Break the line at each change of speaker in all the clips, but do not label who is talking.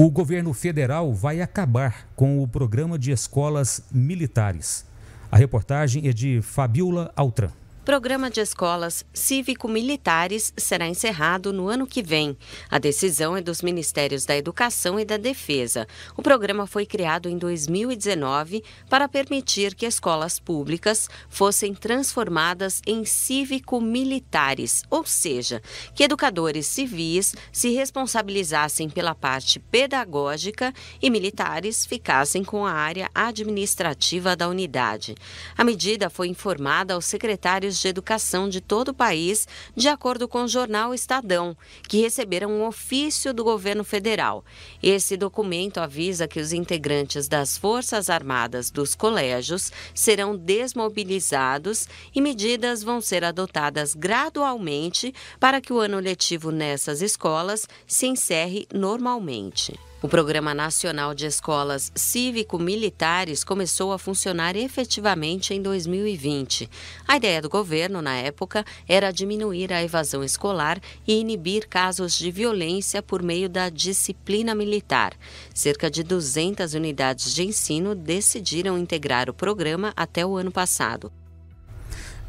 O governo federal vai acabar com o programa de escolas militares. A reportagem é de Fabiola Altran
programa de escolas cívico-militares será encerrado no ano que vem. A decisão é dos Ministérios da Educação e da Defesa. O programa foi criado em 2019 para permitir que escolas públicas fossem transformadas em cívico-militares, ou seja, que educadores civis se responsabilizassem pela parte pedagógica e militares ficassem com a área administrativa da unidade. A medida foi informada aos secretários de educação de todo o país, de acordo com o jornal Estadão, que receberam um ofício do governo federal. Esse documento avisa que os integrantes das Forças Armadas dos colégios serão desmobilizados e medidas vão ser adotadas gradualmente para que o ano letivo nessas escolas se encerre normalmente. O Programa Nacional de Escolas Cívico-Militares começou a funcionar efetivamente em 2020. A ideia do governo, na época, era diminuir a evasão escolar e inibir casos de violência por meio da disciplina militar. Cerca de 200 unidades de ensino decidiram integrar o programa até o ano passado.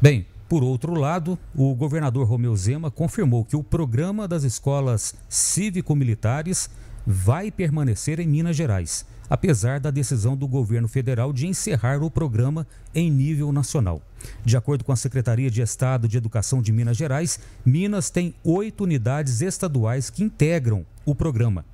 Bem, por outro lado, o governador Romeu Zema confirmou que o programa das escolas cívico-militares vai permanecer em Minas Gerais, apesar da decisão do governo federal de encerrar o programa em nível nacional. De acordo com a Secretaria de Estado de Educação de Minas Gerais, Minas tem oito unidades estaduais que integram o programa.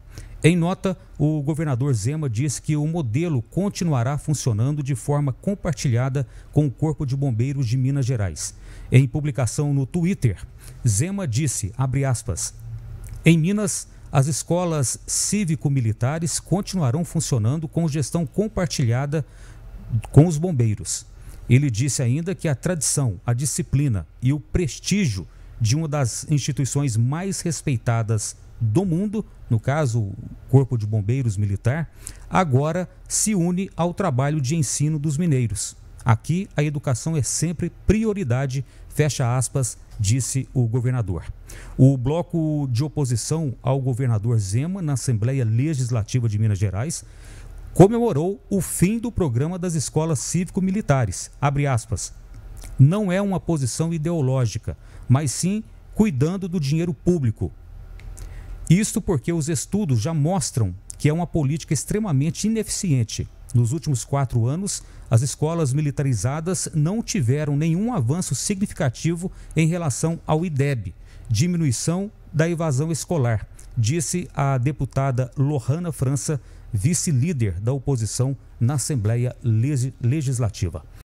Em nota, o governador Zema disse que o modelo continuará funcionando de forma compartilhada com o Corpo de Bombeiros de Minas Gerais. Em publicação no Twitter, Zema disse, aspas, em Minas, as escolas cívico-militares continuarão funcionando com gestão compartilhada com os bombeiros. Ele disse ainda que a tradição, a disciplina e o prestígio de uma das instituições mais respeitadas do mundo, no caso, o Corpo de Bombeiros Militar, agora se une ao trabalho de ensino dos mineiros. Aqui a educação é sempre prioridade, fecha aspas, disse o governador. O bloco de oposição ao governador Zema na Assembleia Legislativa de Minas Gerais comemorou o fim do programa das escolas cívico-militares. Abre aspas. Não é uma posição ideológica, mas sim cuidando do dinheiro público. Isto porque os estudos já mostram que é uma política extremamente ineficiente. Nos últimos quatro anos, as escolas militarizadas não tiveram nenhum avanço significativo em relação ao IDEB, diminuição da evasão escolar, disse a deputada Lohana França, vice-líder da oposição na Assembleia Legislativa.